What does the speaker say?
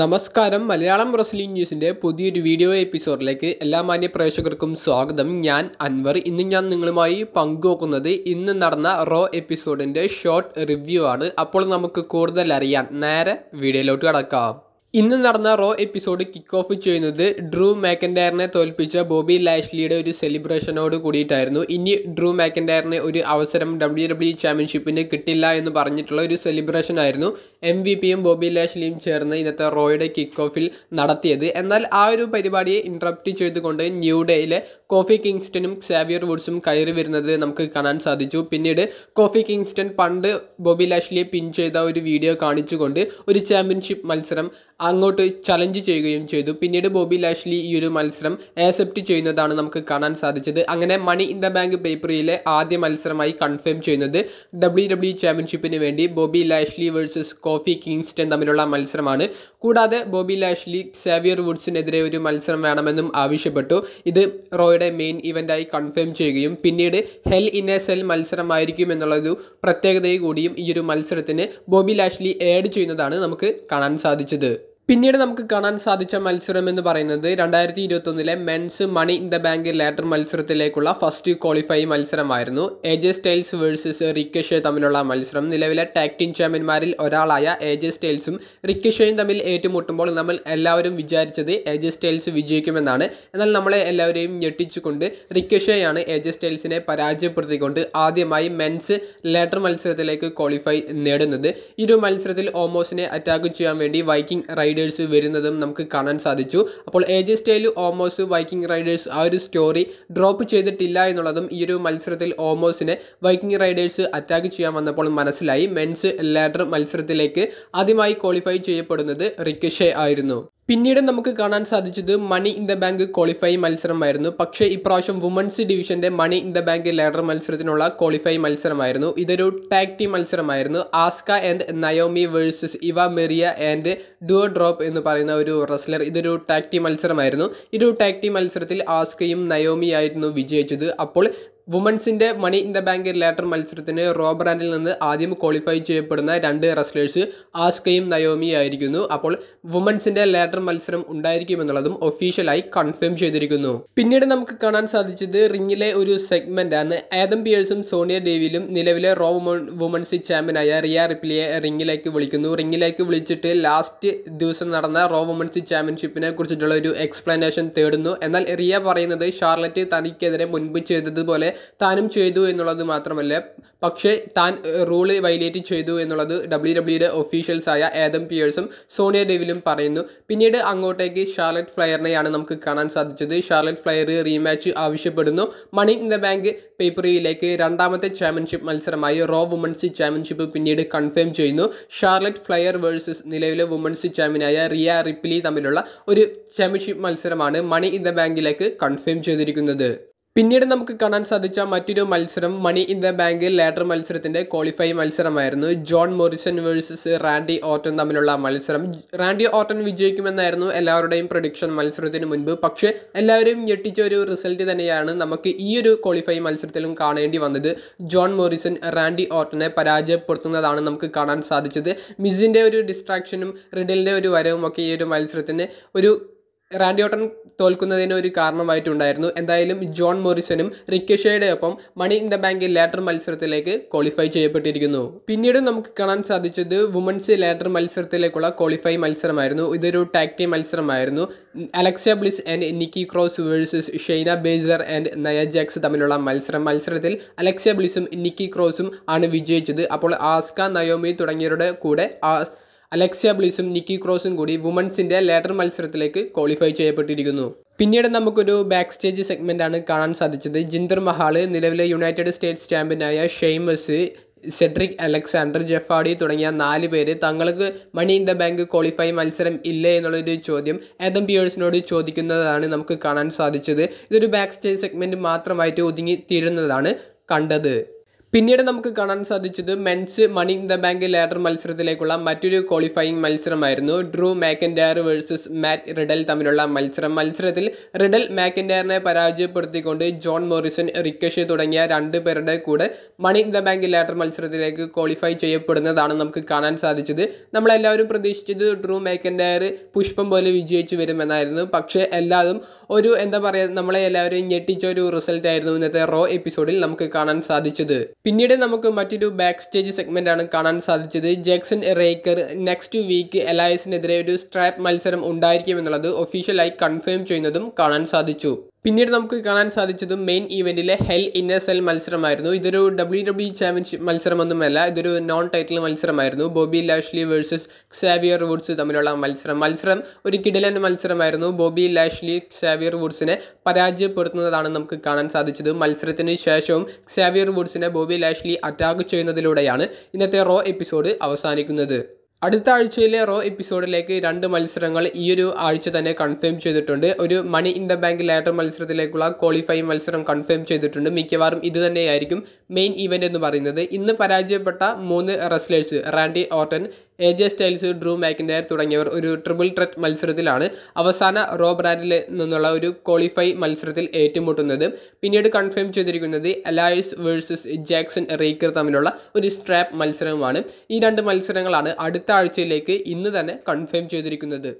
നമസ്കാരം മലയാളം റസ്ലിംഗ് ന്യൂസിൻ്റെ പുതിയൊരു വീഡിയോ എപ്പിസോഡിലേക്ക് എല്ലാ മാന്യ പ്രേക്ഷകർക്കും സ്വാഗതം ഞാൻ അൻവർ ഇന്ന് ഞാൻ നിങ്ങളുമായി പങ്കുവെക്കുന്നത് ഇന്ന് നടന്ന റോ എപ്പിസോഡിൻ്റെ ഷോർട്ട് റിവ്യൂ ആണ് അപ്പോൾ നമുക്ക് കൂടുതൽ അറിയാൻ നേരെ വീഡിയോയിലോട്ട് കടക്കാം ഇന്ന് നടന്ന റോ എപ്പിസോഡ് കിക്ക് ഓഫ് ചെയ്യുന്നത് ഡ്രൂ മാക്കൻഡയറിനെ തോൽപ്പിച്ച ബോബി ലാഷ്ലിയുടെ ഒരു സെലിബ്രേഷനോട് കൂടിയിട്ടായിരുന്നു ഇനി ഡ്രൂ മാക്കൻഡയറിന് ഒരു അവസരം ഡബ്ല്യു ഡബ്ല്യു ചാമ്പ്യൻഷിപ്പിന് കിട്ടില്ല എന്ന് പറഞ്ഞിട്ടുള്ള ഒരു സെലിബ്രേഷൻ ആയിരുന്നു എം വി പിയും ബോബി ലാഷ്ലിയും ചേർന്ന് ഇന്നത്തെ റോയുടെ കിക്ക് ഓഫിൽ നടത്തിയത് എന്നാൽ ആ ഒരു പരിപാടിയെ ഇൻട്രപ്റ്റ് ചെയ്തുകൊണ്ട് ന്യൂ ഡേയിലെ കോഫി കിങ്സ്റ്റനും സാവിയർ വുഡ്സും കയറി വരുന്നത് നമുക്ക് കാണാൻ സാധിച്ചു പിന്നീട് കോഫി കിങ്സ്റ്റൺ പണ്ട് ബോബി ലാഷ്ലിയെ പിൻ ചെയ്ത ഒരു വീഡിയോ കാണിച്ചുകൊണ്ട് ഒരു ചാമ്പ്യൻഷിപ്പ് മത്സരം അങ്ങോട്ട് ചലഞ്ച് ചെയ്യുകയും ചെയ്തു പിന്നീട് ബോബി ലാഷ്ലി ഈ ഒരു മത്സരം ആക്സെപ്റ്റ് ചെയ്യുന്നതാണ് നമുക്ക് കാണാൻ സാധിച്ചത് അങ്ങനെ മണി ഇൻ ദ ബാങ്ക് പേപ്പറിലെ ആദ്യ മത്സരമായി കൺഫേം ചെയ്യുന്നത് ഡബ്ല്യു ഡബ്ല്യു ചാമ്പ്യൻഷിപ്പിന് വേണ്ടി Bobby Lashley versus Kofi Kingston തമ്മിലുള്ള മത്സരമാണ് കൂടാതെ ബോബി ലാഷ്ലി സേവിയർ വുഡ്സിനെതിരെ ഒരു മത്സരം വേണമെന്നും ആവശ്യപ്പെട്ടു ഇത് റോയുടെ മെയിൻ ഇവൻ്റായി കൺഫേം ചെയ്യുകയും പിന്നീട് ഹെൽ ഇൻ എ സെൽ മത്സരമായിരിക്കും എന്നുള്ളൊരു പ്രത്യേകതയും കൂടിയും ഈ ഒരു മത്സരത്തിന് ബോബി ലാഷ്ലി ഏഡ് ചെയ്യുന്നതാണ് നമുക്ക് കാണാൻ സാധിച്ചത് പിന്നീട് നമുക്ക് കാണാൻ സാധിച്ച മത്സരം എന്ന് പറയുന്നത് രണ്ടായിരത്തി ഇരുപത്തൊന്നിലെ men's money in the bank ladder മത്സരത്തിലേക്കുള്ള ഫസ്റ്റ് ക്വാളിഫൈ മത്സരമായിരുന്നു ഏജ് സ്റ്റൈൽസ് വേഴ്സസ് റിക്കഷെ തമ്മിലുള്ള മത്സരം നിലവിലെ ടാക് ടീം ചാമ്പ്യന്മാരിൽ ഒരാളായ ഏജ് സ്റ്റൈൽസും റിക്കഷയും തമ്മിൽ ഏറ്റുമുട്ടുമ്പോൾ നമ്മൾ എല്ലാവരും വിചാരിച്ചത് ഏജ് സ്റ്റൈൽസ് വിജയിക്കുമെന്നാണ് എന്നാൽ നമ്മളെ എല്ലാവരെയും ഞെട്ടിച്ചുകൊണ്ട് റിക്കഷയാണ് ഏജ് സ്റ്റൈൽസിനെ പരാജയപ്പെടുത്തിക്കൊണ്ട് ആദ്യമായി മെൻസ് ലാറ്റർ മത്സരത്തിലേക്ക് ക്വാളിഫൈ നേടുന്നത് ഇരു മത്സരത്തിൽ ഓമോസിനെ അറ്റാക്ക് ചെയ്യാൻ വേണ്ടി വൈക്കിംഗ് റൈഡ് റൈഡേഴ്സ് വരുന്നതും നമുക്ക് കാണാൻ സാധിച്ചു അപ്പോൾ A J Styles Omos Viking Raiders ആ ഒരു സ്റ്റോറി ഡ്രോപ്പ് ചെയ്തിട്ടില്ല എന്നുള്ളതും ഈ ഒരു മത്സരത്തിൽ ഓമോസിനെ വൈക്കിംഗ് റൈഡേഴ്സ് അറ്റാക്ക് ചെയ്യാൻ വന്നപ്പോൾ മനസ്സിലായി മെൻസ് ലാഡർ മത്സരത്തിലേക്ക് ആദ്യമായി ക്വാളിഫൈ ചെയ്യപ്പെടുന്നത് റിക്കഷെ ആയിരുന്നു പിന്നീട് നമുക്ക് കാണാൻ സാധിച്ചത് money in the bank qualify മത്സരമായിരുന്നു പക്ഷേ ഇപ്രാവശ്യം വുമൻസ് ഡിവിഷൻ്റെ money in the bank ladder മത്സരത്തിനുള്ള ക്വാളിഫൈ മത്സരമായിരുന്നു ഇതൊരു ടാഗ് ടീം മത്സരമായിരുന്നു Asuka and Naomi versus Eva Marie and duo drop എന്ന് പറയുന്ന ഒരു റെസ്ലർ ഇതൊരു ടാഗ് ടീം മത്സരമായിരുന്നു ഇതൊരു ടാഗ് ടീം മത്സരത്തിൽ ആസ്കയും നയോമി ആയിരുന്നു വിജയിച്ചത് അപ്പോൾ വുമൻസിൻ്റെ money in the bank ladder മത്സരത്തിന് റോ ബ്രാൻഡിൽ നിന്ന് ആദ്യം ക്വാളിഫൈ ചെയ്യപ്പെടുന്ന രണ്ട് റെസ്ലേഴ്സ് ആസ്കയും നയോമി ആയിരിക്കുന്നു അപ്പോൾ വുമൻസിൻ്റെ ലേറ്റർ മത്സരം ഉണ്ടായിരിക്കുമെന്നുള്ളതും ഒഫീഷ്യലായി കൺഫേം ചെയ്തിരിക്കുന്നു പിന്നീട് നമുക്ക് കാണാൻ സാധിച്ചത് റിങ്ങിലെ ഒരു സെഗ്മെൻ്റ് ആണ് ആദം പിയേഴ്സും സോണിയ ഡേവിയിലും നിലവിലെ റോ വുമൻസ് ചാമ്പ്യനായ റിയ റിപ്ലിയെ റിങ്ങിലേക്ക് വിളിക്കുന്നു റിങ്ങിലേക്ക് വിളിച്ചിട്ട് ലാസ്റ്റ് ദിവസം നടന്ന റോ വുമൻസ് ചാമ്പ്യൻഷിപ്പിനെ കുറിച്ചിട്ടുള്ള ഒരു എക്സ്പ്ലനേഷൻ തേടുന്നു എന്നാൽ റിയ പറയുന്നത് ഷാർലറ്റ് തനിക്കെതിരെ മുൻപ് ചെയ്തതുപോലെ താനും ചെയ്തു എന്നുള്ളത് മാത്രമല്ല പക്ഷേ താൻ റൂള് വയലേറ്റ് ചെയ്തു എന്നുള്ളത് ഡബ്ല്യു ഡബ്ല്യുയുടെ ഒഫീഷ്യൽസായ ഏദം പിയേഴ്സും സോണിയ ഡേവിലും പറയുന്നു പിന്നീട് അങ്ങോട്ടേക്ക് ഷാർലറ്റ് ഫ്ലയറിനെയാണ് നമുക്ക് കാണാൻ സാധിച്ചത് ഷാർലറ്റ് ഫ്ലയർ റീമാച്ച് ആവശ്യപ്പെടുന്നു മണി ഇൻ ദ ബാങ്ക് പേപ്പറിയിലേക്ക് രണ്ടാമത്തെ ചാമ്പ്യൻഷിപ്പ് മത്സരമായി റോ വുമൻസ് ചാമ്പ്യൻഷിപ്പ് പിന്നീട് കൺഫേം ചെയ്യുന്നു ഷാർലറ്റ് ഫ്ലയർ വേഴ്സസ് നിലവിലെ വുമൻസ് ചാമ്പ്യനായ റിയ റിപ്ലി തമ്മിലുള്ള ഒരു ചാമ്പ്യൻഷിപ്പ് മത്സരമാണ് മണി ഇൻ ദ ബാങ്കിലേക്ക് കൺഫേം ചെയ്തിരിക്കുന്നത് പിന്നീട് നമുക്ക് കാണാൻ സാധിച്ച മറ്റൊരു മത്സരം money in the bank ladder മത്സരത്തിന്റെ ക്വാളിഫൈ മത്സരമായിരുന്നു John Morrison versus Randy Orton തമ്മിലുള്ള മത്സരം റാൻഡി ഓർട്ടൺ വിജയിക്കുമെന്നായിരുന്നു എല്ലാവരുടെയും പ്രൊഡിക്ഷൻ മത്സരത്തിന് മുൻപ് പക്ഷേ എല്ലാവരും ഞെട്ടിച്ച ഒരു റിസൾട്ട് തന്നെയാണ് നമുക്ക് ഈ ഒരു ക്വാളിഫൈ മത്സരത്തിലും കാണേണ്ടി വന്നത് ജോൺ മോറിസൺ റാൻഡി ഓർട്ടനെ പരാജയപ്പെടുത്തുന്നതാണ് നമുക്ക് കാണാൻ സാധിച്ചത് മിസിൻ്റെ ഒരു ഡിസ്ട്രാക്ഷനും റിഡലിൻ്റെ ഒരു വരവും ഒക്കെ ഈ ഒരു മത്സരത്തിന് ഒരു റാൻഡി ഓട്ടൺ തോൽക്കുന്നതിന് ഒരു കാരണമായിട്ടുണ്ടായിരുന്നു എന്തായാലും ജോൺ മോറിസനും റിക്കഷയുടെ ഒപ്പം money in the bank ladder മത്സരത്തിലേക്ക് ക്വാളിഫൈ ചെയ്യപ്പെട്ടിരിക്കുന്നു പിന്നീട് നമുക്ക് കാണാൻ സാധിച്ചത് വുമൻസ് ലാറ്റർ മത്സരത്തിലേക്കുള്ള ക്വാളിഫൈ മത്സരമായിരുന്നു ഇതൊരു ടാക് മത്സരമായിരുന്നു Alexa Bliss and Nikki Cross versus Shayna Baszler and Nia Jax തമ്മിലുള്ള മത്സരം മത്സരത്തിൽ അലക്സ ബ്ലിസും നിക്കി ക്രോസും ആണ് വിജയിച്ചത് അപ്പോൾ ആസ്ക നയോമി തുടങ്ങിയവരുടെ കൂടെ ആ അലക്സിയ ബ്ലീസും നിക്കി ക്രോസും കൂടി വുമൺസിൻ്റെ ലേഡർ മത്സരത്തിലേക്ക് ക്വാളിഫൈ ചെയ്യപ്പെട്ടിരിക്കുന്നു പിന്നീട് നമുക്കൊരു ബാക്ക് സ്റ്റേജ് സെഗ്മെൻറ്റാണ് കാണാൻ സാധിച്ചത് ജിന്ദർ മഹാള് നിലവിലെ യുണൈറ്റഡ് സ്റ്റേറ്റ്സ് ചാമ്പ്യനായ ഷെയ്മസ് സെഡ്രിക് അലക്സാണ്ടർ ജെഫാഡി തുടങ്ങിയ നാല് പേര് തങ്ങൾക്ക് money in the bank qualify മത്സരം ഇല്ലേ എന്നുള്ളൊരു ചോദ്യം ഏതം പിയേഴ്സിനോട് ചോദിക്കുന്നതാണ് നമുക്ക് കാണാൻ സാധിച്ചത് ഇതൊരു ബാക്ക് സ്റ്റേജ് സെഗ്മെൻറ്റ് മാത്രമായിട്ട് ഒതുങ്ങി തീരുന്നതാണ് കണ്ടത് പിന്നീട് നമുക്ക് കാണാൻ സാധിച്ചത് men's money in the bank ladder മത്സരത്തിലേക്കുള്ള മറ്റൊരു ക്വാളിഫയിങ് മത്സരമായിരുന്നു Drew McIntyre versus Matt Riddle തമ്മിലുള്ള മത്സരം മത്സരത്തിൽ റിഡൽ മാക്കൻഡയറിനെ പരാജയപ്പെടുത്തിക്കൊണ്ട് ജോൺ മോറിസൺ റിക്കഷ് തുടങ്ങിയ രണ്ട് പേരുടെ കൂടെ money in the bank ladder മത്സരത്തിലേക്ക് ക്വാളിഫൈ ചെയ്യപ്പെടുന്നതാണ് നമുക്ക് കാണാൻ സാധിച്ചത് നമ്മളെല്ലാവരും പ്രതീക്ഷിച്ചത് ഡ്രൂ മാക്കൻഡയർ പുഷ്പം പോലെ വിജയിച്ചു വരുമെന്നായിരുന്നു പക്ഷേ എല്ലാതും ഒരു എന്താ പറയുക നമ്മളെ എല്ലാവരും ഞെട്ടിച്ച ഒരു റിസൾട്ടായിരുന്നു ഇന്നത്തെ റോ എപ്പിസോഡിൽ നമുക്ക് കാണാൻ സാധിച്ചത് പിന്നീട് നമുക്ക് മറ്റൊരു ബാക്ക് സ്റ്റേജ് സെഗ്മെൻറ്റാണ് കാണാൻ സാധിച്ചത് ജാക്സൺ റേക്കർ നെക്സ്റ്റ് വീക്ക് എലായസിനെതിരെ ഒരു സ്ട്രാപ്പ് മത്സരം ഉണ്ടായിരിക്കുമെന്നുള്ളത് ഒഫീഷ്യലായി കൺഫേം ചെയ്യുന്നതും കാണാൻ സാധിച്ചു പിന്നീട് നമുക്ക് കാണാൻ സാധിച്ചത് മെയിൻ ഈവെൻറ്റിലെ ഹെൽ ഇന്നർ സെൽ മത്സരമായിരുന്നു ഇതൊരു ഡബ്ല്യു ഡബ്ല്യു ചാമ്പ്യൻഷിപ്പ് മത്സരമൊന്നുമല്ല ഇതൊരു നോൺ ടൈറ്റിൽ മത്സരമായിരുന്നു Bobby Lashley versus Xavier Woods തമ്മിലുള്ള മത്സരം മത്സരം ഒരു കിടിലൻ മത്സരമായിരുന്നു ബോബി ലാഷ്ലി ക്സാവിയർ വുഡ്സിനെ പരാജയപ്പെടുത്തുന്നതാണ് നമുക്ക് കാണാൻ സാധിച്ചത് മത്സരത്തിന് ശേഷവും ക്സാവിയർ വുഡ്സിനെ ബോബി ലാഷ്ലി അറ്റാക്ക് ചെയ്യുന്നതിലൂടെയാണ് ഇന്നത്തെ റോ എപ്പിസോഡ് അവസാനിക്കുന്നത് അടുത്ത ആഴ്ചയിലെ റോ എപ്പിസോഡിലേക്ക് രണ്ട് മത്സരങ്ങൾ ഈ ഒരു ആഴ്ച തന്നെ കൺഫേം ചെയ്തിട്ടുണ്ട് ഒരു money in the bank ladder മത്സരത്തിലേക്കുള്ള ക്വാളിഫൈ മത്സരം കൺഫേം ചെയ്തിട്ടുണ്ട് മിക്കവാറും ഇത് തന്നെയായിരിക്കും മെയിൻ ഇവൻ്റ് എന്ന് പറയുന്നത് ഇന്ന് പരാജയപ്പെട്ട മൂന്ന് wrestlers Randy Orton A J Styles Drew McIntyre തുടങ്ങിയവർ ഒരു ട്രിപ്പിൾ ട്രെറ്റ് മത്സരത്തിലാണ് അവസാന റോ ബ്രാൻഡിൽ നിന്നുള്ള ഒരു ക്വാളിഫൈ മത്സരത്തിൽ ഏറ്റുമുട്ടുന്നത് പിന്നീട് കൺഫേം ചെയ്തിരിക്കുന്നത് അലായസ് വേഴ്സസ് ജാക്സൺ റീക്കർ തമ്മിലുള്ള ഒരു സ്ട്രാപ്പ് മത്സരവുമാണ് ഈ രണ്ട് മത്സരങ്ങളാണ് അടുത്ത ആഴ്ചയിലേക്ക് ഇന്ന് തന്നെ കൺഫേം ചെയ്തിരിക്കുന്നത്